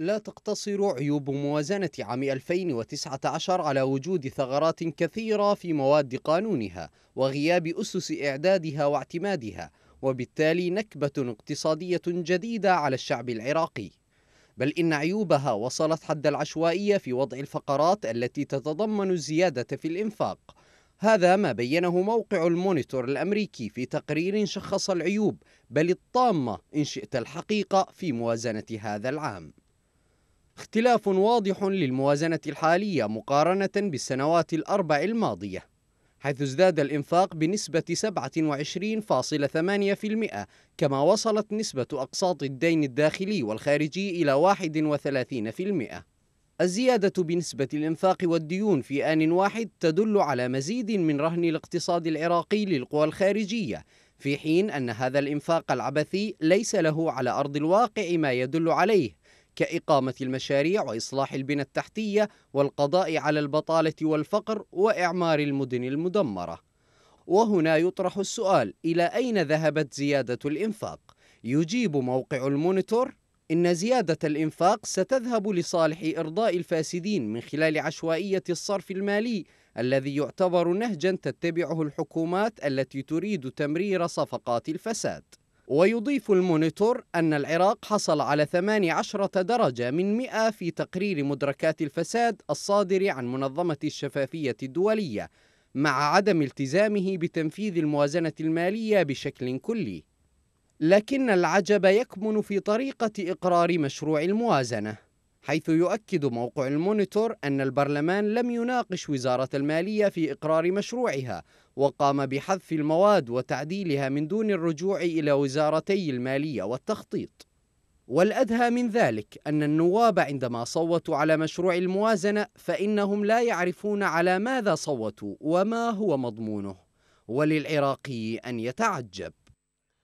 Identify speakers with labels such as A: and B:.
A: لا تقتصر عيوب موازنة عام 2019 على وجود ثغرات كثيرة في مواد قانونها وغياب أسس إعدادها واعتمادها وبالتالي نكبة اقتصادية جديدة على الشعب العراقي بل إن عيوبها وصلت حد العشوائية في وضع الفقرات التي تتضمن الزيادة في الإنفاق هذا ما بينه موقع المونيتور الأمريكي في تقرير شخص العيوب بل الطامة إن شئت الحقيقة في موازنة هذا العام اختلاف واضح للموازنة الحالية مقارنة بالسنوات الأربع الماضية حيث ازداد الإنفاق بنسبة 27.8% كما وصلت نسبة أقساط الدين الداخلي والخارجي إلى 31%. الزيادة بنسبة الإنفاق والديون في آن واحد تدل على مزيد من رهن الاقتصاد العراقي للقوى الخارجية في حين أن هذا الإنفاق العبثي ليس له على أرض الواقع ما يدل عليه كإقامة المشاريع وإصلاح البنى التحتية والقضاء على البطالة والفقر وإعمار المدن المدمرة وهنا يطرح السؤال إلى أين ذهبت زيادة الإنفاق؟ يجيب موقع المونيتور إن زيادة الإنفاق ستذهب لصالح إرضاء الفاسدين من خلال عشوائية الصرف المالي الذي يعتبر نهجا تتبعه الحكومات التي تريد تمرير صفقات الفساد ويضيف المونيتور أن العراق حصل على 18 درجة من 100 في تقرير مدركات الفساد الصادر عن منظمة الشفافية الدولية مع عدم التزامه بتنفيذ الموازنة المالية بشكل كلي لكن العجب يكمن في طريقة إقرار مشروع الموازنة حيث يؤكد موقع المونيتور أن البرلمان لم يناقش وزارة المالية في إقرار مشروعها وقام بحذف المواد وتعديلها من دون الرجوع إلى وزارتي المالية والتخطيط والأدهى من ذلك أن النواب عندما صوتوا على مشروع الموازنة فإنهم لا يعرفون على ماذا صوتوا وما هو مضمونه وللعراقي أن يتعجب